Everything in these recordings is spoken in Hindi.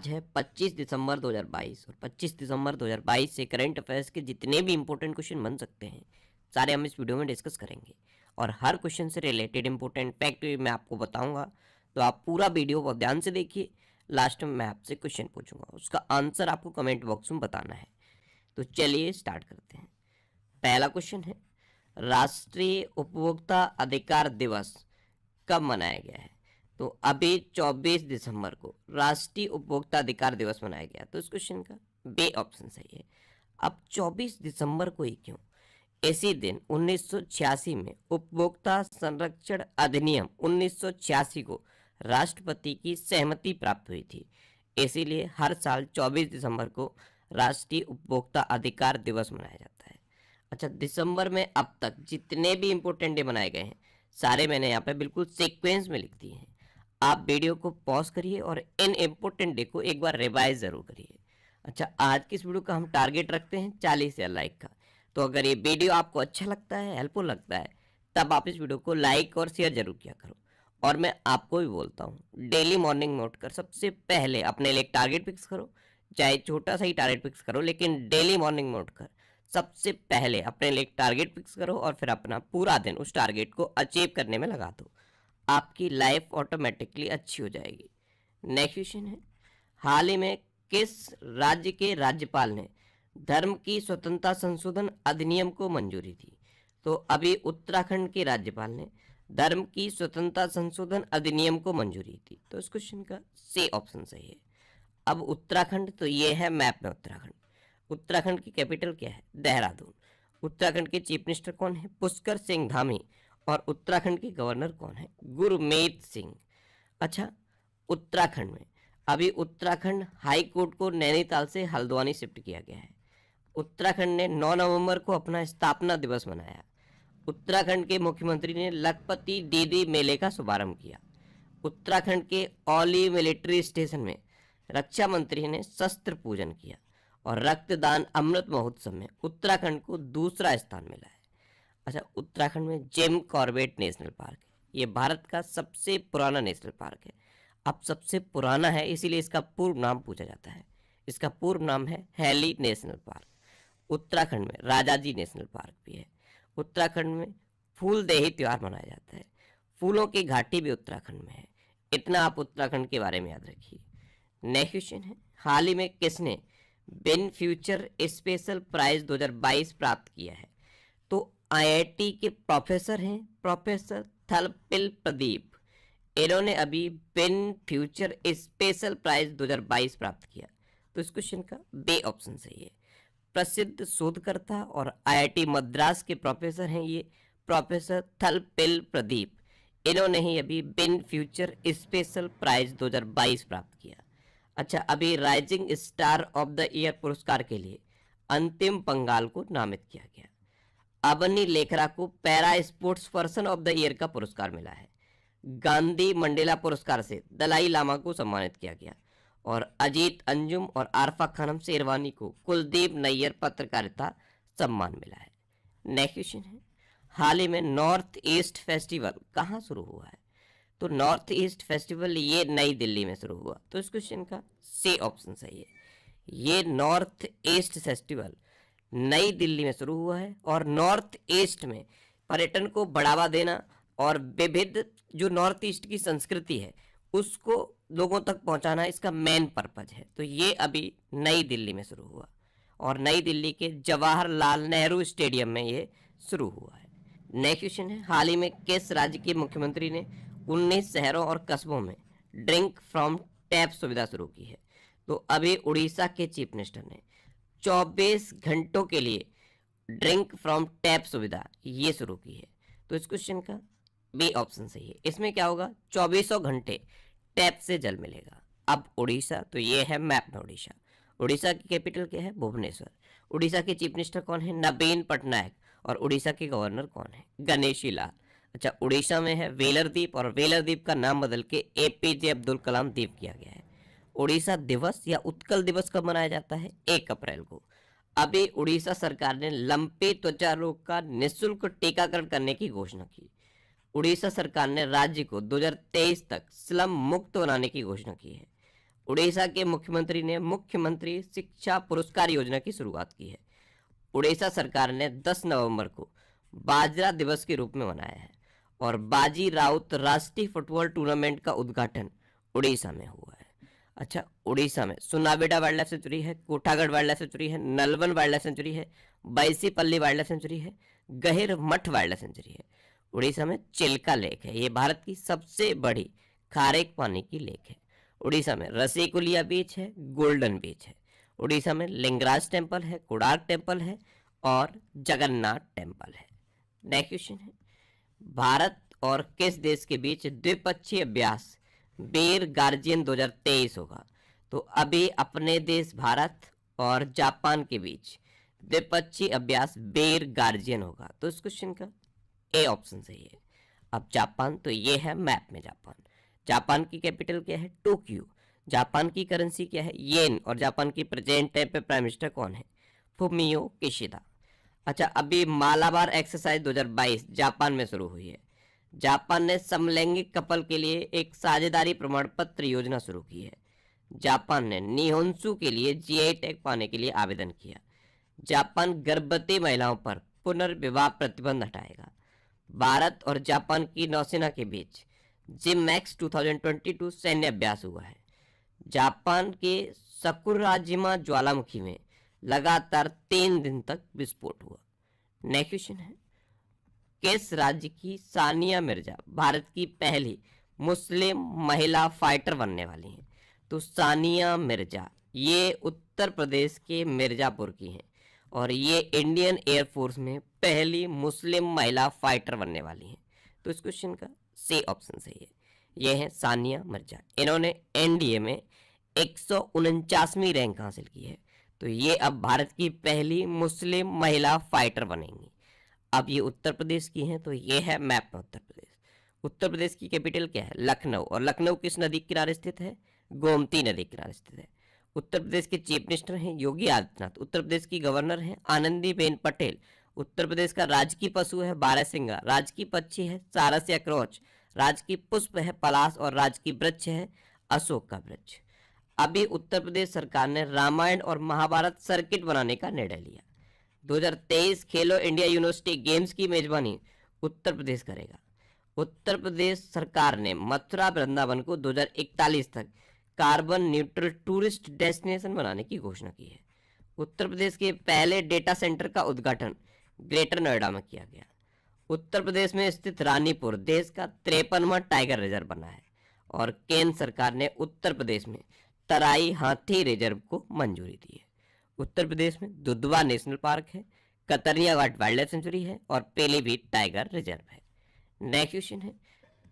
आज है 25 दिसंबर 2022 और 25 दिसंबर 2022 से करंट अफेयर्स के जितने भी इंपॉर्टेंट क्वेश्चन बन सकते हैं सारे हम इस वीडियो में डिस्कस करेंगे और हर क्वेश्चन से रिलेटेड इंपॉर्टेंट फैक्ट मैं आपको बताऊंगा तो आप पूरा वीडियो को ध्यान से देखिए लास्ट में मैं आपसे क्वेश्चन पूछूंगा उसका आंसर आपको कमेंट बॉक्स में बताना है तो चलिए स्टार्ट करते हैं पहला क्वेश्चन है राष्ट्रीय उपभोक्ता अधिकार दिवस कब मनाया गया है तो अभी 24 दिसंबर को राष्ट्रीय उपभोक्ता अधिकार दिवस मनाया गया तो इस क्वेश्चन का बे ऑप्शन सही है अब 24 दिसंबर को ही क्यों इसी दिन 1986 में उपभोक्ता संरक्षण अधिनियम 1986 को राष्ट्रपति की सहमति प्राप्त हुई थी इसीलिए हर साल 24 दिसंबर को राष्ट्रीय उपभोक्ता अधिकार दिवस मनाया जाता है अच्छा दिसंबर में अब तक जितने भी इम्पोर्टेंट डे मनाए गए हैं सारे मैंने यहाँ पे बिल्कुल सीक्वेंस में लिख दिए हैं आप वीडियो को पॉज करिए और इन इम्पोर्टेंट डे को एक बार रिवाइज ज़रूर करिए अच्छा आज की इस वीडियो का हम टारगेट रखते हैं चालीस या लाइक का तो अगर ये वीडियो आपको अच्छा लगता है हेल्पफुल लगता है तब आप इस वीडियो को लाइक और शेयर जरूर किया करो और मैं आपको भी बोलता हूँ डेली मॉर्निंग में उठकर सबसे पहले अपने लिए टारगेट फिक्स करो चाहे छोटा सा ही टारगेट फिक्स करो लेकिन डेली मॉर्निंग में उठकर सबसे पहले अपने लिए टारगेट फिक्स करो और फिर अपना पूरा दिन उस टारगेट को अचीव करने में लगा दो आपकी लाइफ ऑटोमेटिकली अच्छी हो जाएगी नेक्स्ट क्वेश्चन है हाल ही में किस राज्य के राज्यपाल ने धर्म की स्वतंत्रता संशोधन अधिनियम को मंजूरी दी तो अभी उत्तराखंड के राज्यपाल ने धर्म की स्वतंत्रता संशोधन अधिनियम को मंजूरी दी तो इस क्वेश्चन का से ऑप्शन सही है अब उत्तराखंड तो ये है मैप में उत्तराखंड उत्तराखंड की कैपिटल क्या है देहरादून उत्तराखंड के चीफ मिनिस्टर कौन है पुष्कर सिंह धामी और उत्तराखंड के गवर्नर कौन है गुरमीत सिंह अच्छा उत्तराखंड में अभी उत्तराखंड हाई कोर्ट को नैनीताल से हल्द्वानी शिफ्ट किया गया है उत्तराखंड ने 9 नवंबर को अपना स्थापना दिवस मनाया उत्तराखंड के मुख्यमंत्री ने लखपति दीदी मेले का शुभारंभ किया उत्तराखंड के औली मिलिट्री स्टेशन में रक्षा मंत्री ने शस्त्र पूजन किया और रक्तदान अमृत महोत्सव में उत्तराखंड को दूसरा स्थान मिला है अच्छा उत्तराखंड में जेम कॉर्बेट नेशनल पार्क ये भारत का सबसे पुराना नेशनल पार्क है अब सबसे पुराना है इसीलिए इसका पूर्व नाम पूछा जाता है इसका पूर्व नाम है हैली नेशनल पार्क उत्तराखंड में राजाजी नेशनल पार्क भी है उत्तराखंड में फूल देही त्यौहार मनाया जाता है फूलों की घाटी भी उत्तराखंड में है इतना आप उत्तराखंड के बारे में याद रखिए नेक्स्ट क्वेश्चन है हाल ही में किसने बेन फ्यूचर स्पेशल प्राइज 2022 प्राप्त किया है आईआईटी के प्रोफेसर हैं प्रोफेसर थलपिल प्रदीप इन्होंने अभी बिन फ्यूचर स्पेशल प्राइज 2022 प्राप्त किया तो इस क्वेश्चन का बे ऑप्शन सही है प्रसिद्ध शोधकर्ता और आईआईटी मद्रास के प्रोफेसर हैं ये प्रोफेसर थलपिल प्रदीप इन्होंने ही अभी बिन फ्यूचर स्पेशल प्राइज 2022 प्राप्त किया अच्छा अभी rising star of the year पुरस्कार के लिए अंतिम पंगाल को नामित किया गया अबनी लेखरा को para sports person of the year का पुरस्कार मिला है गांधी मंडेला पुरस्कार से दलाई लामा को सम्मानित किया गया और अजीत अंजुम और आरफा खानम शेरवानी को कुलदीप नैयर पत्रकारिता सम्मान मिला है नेक्स्ट क्वेश्चन है हाल ही में नॉर्थ ईस्ट फेस्टिवल कहाँ शुरू हुआ है तो नॉर्थ ईस्ट फेस्टिवल ये नई दिल्ली में शुरू हुआ तो इस क्वेश्चन का से ऑप्शन सही है ये नॉर्थ ईस्ट फेस्टिवल नई दिल्ली में शुरू हुआ है और नॉर्थ ईस्ट में पर्यटन को बढ़ावा देना और विभिन्न जो नॉर्थ ईस्ट की संस्कृति है उसको लोगों तक पहुंचाना इसका मेन पर्पज है तो ये अभी नई दिल्ली में शुरू हुआ और नई दिल्ली के जवाहरलाल नेहरू स्टेडियम में ये शुरू हुआ है नेक्स्ट क्वेश्चन है हाल ही में किस राज्य के मुख्यमंत्री ने उन्नीस शहरों और कस्बों में ड्रिंक फ्रॉम टैप सुविधा शुरू की है तो अभी उड़ीसा के चीफ मिनिस्टर ने चौबीस घंटों के लिए ड्रिंक फ्रॉम टैप सुविधा ये शुरू की है तो इस क्वेश्चन का बी ऑप्शन सही है इसमें क्या होगा चौबीसों घंटे टैप से जल मिलेगा अब उड़ीसा तो ये है मैप में उड़ीसा उड़ीसा की कैपिटल क्या है भुवनेश्वर उड़ीसा के चीफ मिनिस्टर कौन है नबीन पटनायक और उड़ीसा के गवर्नर कौन है गणेशी लाल अच्छा उड़ीसा में है वेलर द्वीप और वेलर द्वीप का नाम बदल के ए अब्दुल कलाम द्वीप किया गया है उड़ीसा दिवस या उत्कल दिवस कब मनाया जाता है एक अप्रैल को अभी उड़ीसा सरकार ने लंपे त्वचा रोग का निःशुल्क टीकाकरण करने की घोषणा की उड़ीसा सरकार ने राज्य को 2023 तक स्लम मुक्त बनाने की घोषणा की है उड़ीसा के मुख्यमंत्री ने मुख्यमंत्री शिक्षा पुरस्कार योजना की शुरुआत की है उड़ीसा सरकार ने 10 नवंबर को बाजरा दिवस के रूप में मनाया है और बाजी राउत राष्ट्रीय फुटबॉल टूर्नामेंट का उद्घाटन उड़ीसा में हुआ है अच्छा उड़ीसा में सुनाबेडा वाइल्ड लाइफ सेंचुरी है कोठागढ़ वाइल्ड लाइफ सेंचुरी है नलवन वाइल्ड लाइफ सेंचुरी है बैसीपल्ली वाइल्ड लाइफ सेंचुरी है गहिर मठ वाइल्ड लाइफ सेंचुरी है उड़ीसा में चिल्का लेक है ये भारत की सबसे बड़ी खारेक पानी की लेक है उड़ीसा में रसीकुलिया बीच है गोल्डन बीच है उड़ीसा में लिंगराज टेम्पल है कुड़ार टेम्पल है और जगन्नाथ टेम्पल है नेक्स्ट क्वेश्चन है भारत और किस देश के बीच द्विपक्षीय अभ्यास बेर गार्जियन 2023 होगा तो अभी अपने देश भारत और जापान के बीच द्विपक्षीय अभ्यास बेर गार्जियन होगा तो इस क्वेश्चन का ए ऑप्शन सही है अब जापान तो ये है मैप में जापान जापान की कैपिटल क्या है टोक्यो जापान की करेंसी क्या है येन और जापान की प्रेजेंट टाइम पे प्राइम मिनिस्टर कौन है फुमियो किशिदा अच्छा अभी मालाबार एक्सरसाइज 2022 जापान में शुरू हुई है जापान ने समलैंगिक कपल के लिए एक साझेदारी प्रमाण पत्र योजना शुरू की है जापान ने निहोंसू के लिए जीआई टैग पाने के लिए आवेदन किया जापान गर्भवती महिलाओं पर पुनर्विवाह प्रतिबंध हटाएगा भारत और जापान की नौसेना के बीच जिम मैक्स टू सैन्य अभ्यास हुआ है जापान के सकुराजिमा ज्वालामुखी में लगातार तीन दिन तक विस्फोट हुआ नेक्स्ट क्वेश्चन है किस राज्य की सानिया मिर्जा भारत की पहली मुस्लिम महिला फाइटर बनने वाली हैं तो सानिया मिर्जा ये उत्तर प्रदेश के मिर्जापुर की हैं और ये इंडियन एयरफोर्स में पहली मुस्लिम महिला फाइटर बनने वाली हैं तो इस क्वेश्चन का सी ऑप्शन सही है ये हैं सानिया मिर्जा इन्होंने एनडीए में एक रैंक हासिल की है तो ये अब भारत की पहली मुस्लिम महिला फाइटर बनेंगी अब ये उत्तर प्रदेश की हैं तो ये है मैप में उत्तर प्रदेश उत्तर प्रदेश की कैपिटल क्या है लखनऊ और लखनऊ किस नदी के किनारे स्थित है गोमती नदी के किनारे स्थित है उत्तर प्रदेश के चीफ मिनिस्टर हैं योगी आदित्यनाथ उत्तर प्रदेश की गवर्नर हैं आनंदीबेन पटेल उत्तर प्रदेश का राजकीय पशु है सिंगा राजकीय पक्षी है सारस या क्रोच राजकीय पुष्प है पलास और राजकीय वृक्ष है अशोक का वृक्ष अभी उत्तर प्रदेश सरकार ने रामायण और महाभारत सर्किट बनाने का निर्णय लिया 2023 खेलो इंडिया यूनिवर्सिटी गेम्स की मेजबानी उत्तर प्रदेश करेगा उत्तर प्रदेश सरकार ने मथुरा वृंदावन को 2041 तक कार्बन न्यूट्रल टूरिस्ट डेस्टिनेशन बनाने की घोषणा की है उत्तर प्रदेश के पहले डेटा सेंटर का उद्घाटन ग्रेटर नोएडा में किया गया उत्तर प्रदेश में स्थित रानीपुर देश का त्रेपनवा टाइगर रिजर्व बना है और केंद्र सरकार ने उत्तर प्रदेश में तराई हाथी रिजर्व को मंजूरी दी है उत्तर प्रदेश में दुधवा नेशनल पार्क है Katarnia Ghat wildlife sanctuary है और भी टाइगर रिजर्व है नेक्स्ट क्वेश्चन है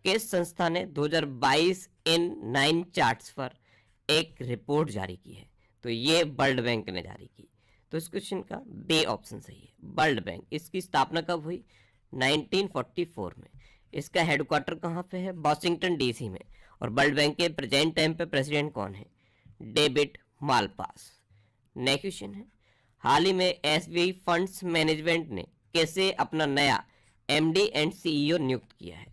किस संस्था ने 2022 इन नाइन चार्ट्स पर एक रिपोर्ट जारी की है तो ये वर्ल्ड बैंक ने जारी की तो इस क्वेश्चन का बे ऑप्शन सही है वर्ल्ड बैंक इसकी स्थापना कब हुई 1944 में इसका हेडक्वार्टर कहाँ पे है वॉशिंगटन डीसी में और वर्ल्ड बैंक के प्रेजेंट टाइम पे प्रेसिडेंट कौन है डेविड मालपास नेक्स्ट क्वेश्चन है हाल ही में एस फंड्स मैनेजमेंट ने कैसे अपना नया एमडी एंड सीईओ नियुक्त किया है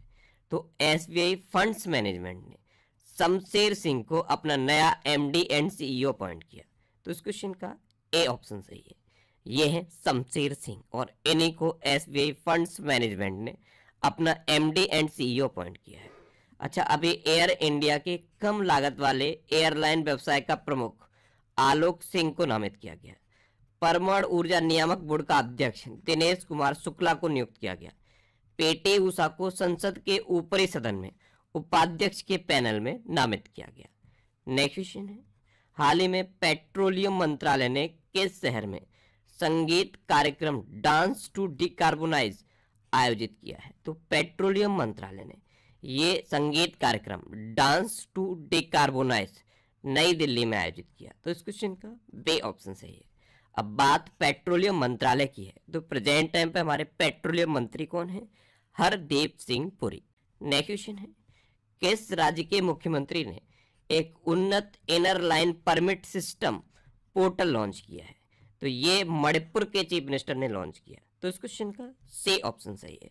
तो एस फंड्स मैनेजमेंट ने शमशेर सिंह को अपना नया एमडी एंड सीईओ अपॉइंट किया तो इस क्वेश्चन का ए ऑप्शन सही है ये है शमशेर सिंह और इन्हीं को एस फंड्स मैनेजमेंट ने अपना एम एंड सी अपॉइंट किया है अच्छा अभी एयर इंडिया के कम लागत वाले एयरलाइन व्यवसाय का प्रमुख आलोक सिंह को नामित किया गया परमाणु ऊर्जा नियामक बोर्ड का अध्यक्ष दिनेश कुमार शुक्ला को नियुक्त किया गया पेटे उषा को संसद के ऊपरी सदन में उपाध्यक्ष के पैनल में नामित किया गया नेक्स्ट क्वेश्चन है हाल ही में पेट्रोलियम मंत्रालय ने किस शहर में संगीत कार्यक्रम डांस टू डिकार्बोनाइज आयोजित किया है तो पेट्रोलियम मंत्रालय ने ये संगीत कार्यक्रम डांस टू डिकार्बोनाइज नई दिल्ली में आयोजित किया तो इस क्वेश्चन का बे ऑप्शन सही है अब बात पेट्रोलियम मंत्रालय की है तो प्रेजेंट टाइम पे हमारे पेट्रोलियम मंत्री कौन है हरदीप सिंह पुरी नेक्स्ट क्वेश्चन है किस राज्य के मुख्यमंत्री ने एक उन्नत inner line permit system portal launch किया है तो ये मणिपुर के चीफ मिनिस्टर ने लॉन्च किया तो इस क्वेश्चन का से ऑप्शन सही है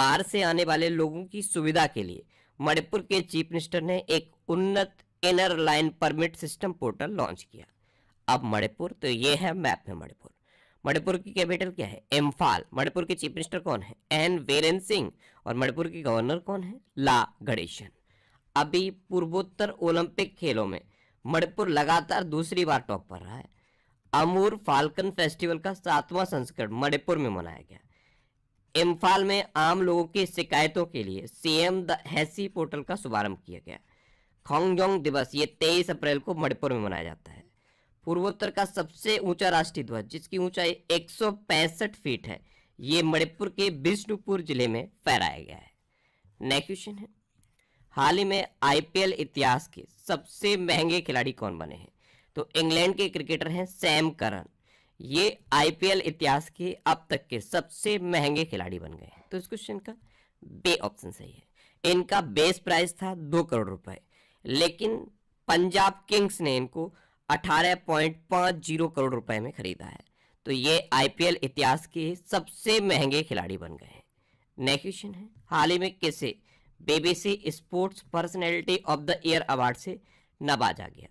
बाहर से आने वाले लोगों की सुविधा के लिए मणिपुर के चीफ मिनिस्टर ने एक उन्नत inner line permit system portal launch किया अब मणिपुर तो ये है मैप में मणिपुर मणिपुर की कैपिटल क्या है इम्फाल मणिपुर के चीफ मिनिस्टर कौन है एन वीरेन सिंह और मणिपुर के गवर्नर कौन है ला गणेशन अभी पूर्वोत्तर ओलंपिक खेलों में मणिपुर लगातार दूसरी बार टॉप पर रहा है अमूर फाल्कन फेस्टिवल का सातवां संस्करण मणिपुर में मनाया गया इम्फाल में आम लोगों की शिकायतों के लिए सीएम द हैसी पोर्टल का शुभारंभ किया गया खोंगजोंग दिवस ये तेईस अप्रैल को मणिपुर में मनाया जाता है पूर्वोत्तर का सबसे ऊंचा राष्ट्रीय ध्वज जिसकी ऊंचाई एक फीट है ये मणिपुर के बिष्णुपुर जिले में फहराया गया है नेक्स्ट क्वेश्चन है हाल ही में आईपीएल इतिहास के सबसे महंगे खिलाड़ी कौन बने हैं तो इंग्लैंड के क्रिकेटर हैं सैम करन ये आईपीएल इतिहास के अब तक के सबसे महंगे खिलाड़ी बन गए हैं तो इस क्वेश्चन का बे ऑप्शन सही है इनका बेस प्राइस था दो करोड़ रुपए लेकिन पंजाब किंग्स ने इनको 18.50 करोड़ रुपए में खरीदा है तो ये आईपीएल इतिहास के सबसे महंगे खिलाड़ी बन गए हैं नेक्स्ट क्वेश्चन है हाल ही में किसे BBC sports personality of the year award से नवाजा गया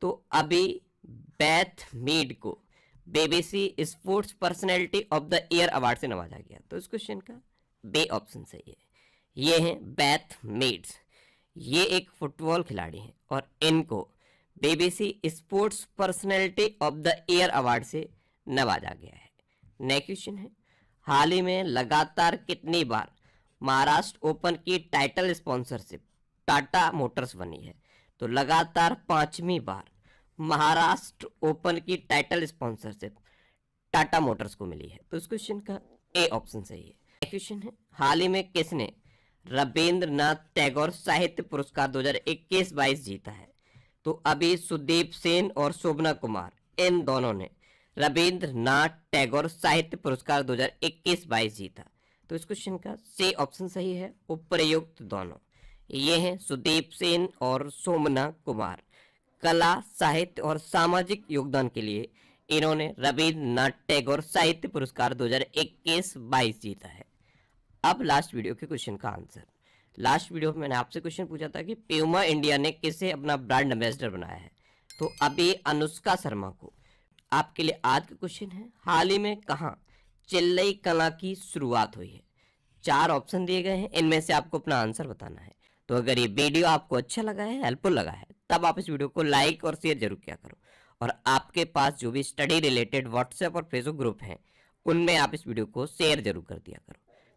तो अभी बैथ मीड को BBC sports personality of the year award से नवाजा गया तो इस क्वेश्चन का बे ऑप्शन सही है ये हैं बैथ मेड्स ये एक फुटबॉल खिलाड़ी हैं और इनको BBC sports personality of the year award से नवाजा गया है नेक्स्ट क्वेश्चन है हाल ही में लगातार कितनी बार महाराष्ट्र ओपन की टाइटल स्पॉन्सरशिप टाटा मोटर्स बनी है तो लगातार पांचवी बार महाराष्ट्र ओपन की टाइटल स्पॉन्सरशिप टाटा मोटर्स को मिली है तो इस क्वेश्चन का ए ऑप्शन सही है क्वेश्चन है हाल ही में किसने रबेंद्र नाथ टैगोर साहित्य पुरस्कार 2021-22 जीता है तो अभी सुदीप सेन और शोभना कुमार इन दोनों ने रबेंद्र नाथ टैगोर साहित्य पुरस्कार 2021-22 जीता तो इस क्वेश्चन का सी ऑप्शन सही है उपयुक्त दोनों ये हैं सुदीप सेन और शोभना कुमार कला साहित्य और सामाजिक योगदान के लिए इन्होंने रविन्द्रनाथ टैगोर साहित्य पुरस्कार 2021-22 जीता है अब लास्ट वीडियो के क्वेश्चन का आंसर लास्ट वीडियो में मैंने आपसे क्वेश्चन पूछा था कि प्यूमा इंडिया ने किसे अपना ब्रांड एम्बेसडर बनाया है तो अभी अनुष्का शर्मा को आपके लिए आज का क्वेश्चन है हाल ही में कहाँ चिल्लई कला की शुरुआत हुई है चार ऑप्शन दिए गए हैं इनमें से आपको अपना आंसर बताना है तो अगर ये वीडियो आपको अच्छा लगा है हेल्पफुल लगा है तब आप इस वीडियो को लाइक और शेयर जरूर किया करो और आपके पास जो भी स्टडी रिलेटेड व्हाट्सएप और फेसबुक ग्रुप हैं उनमें आप इस वीडियो को शेयर जरूर कर दिया करो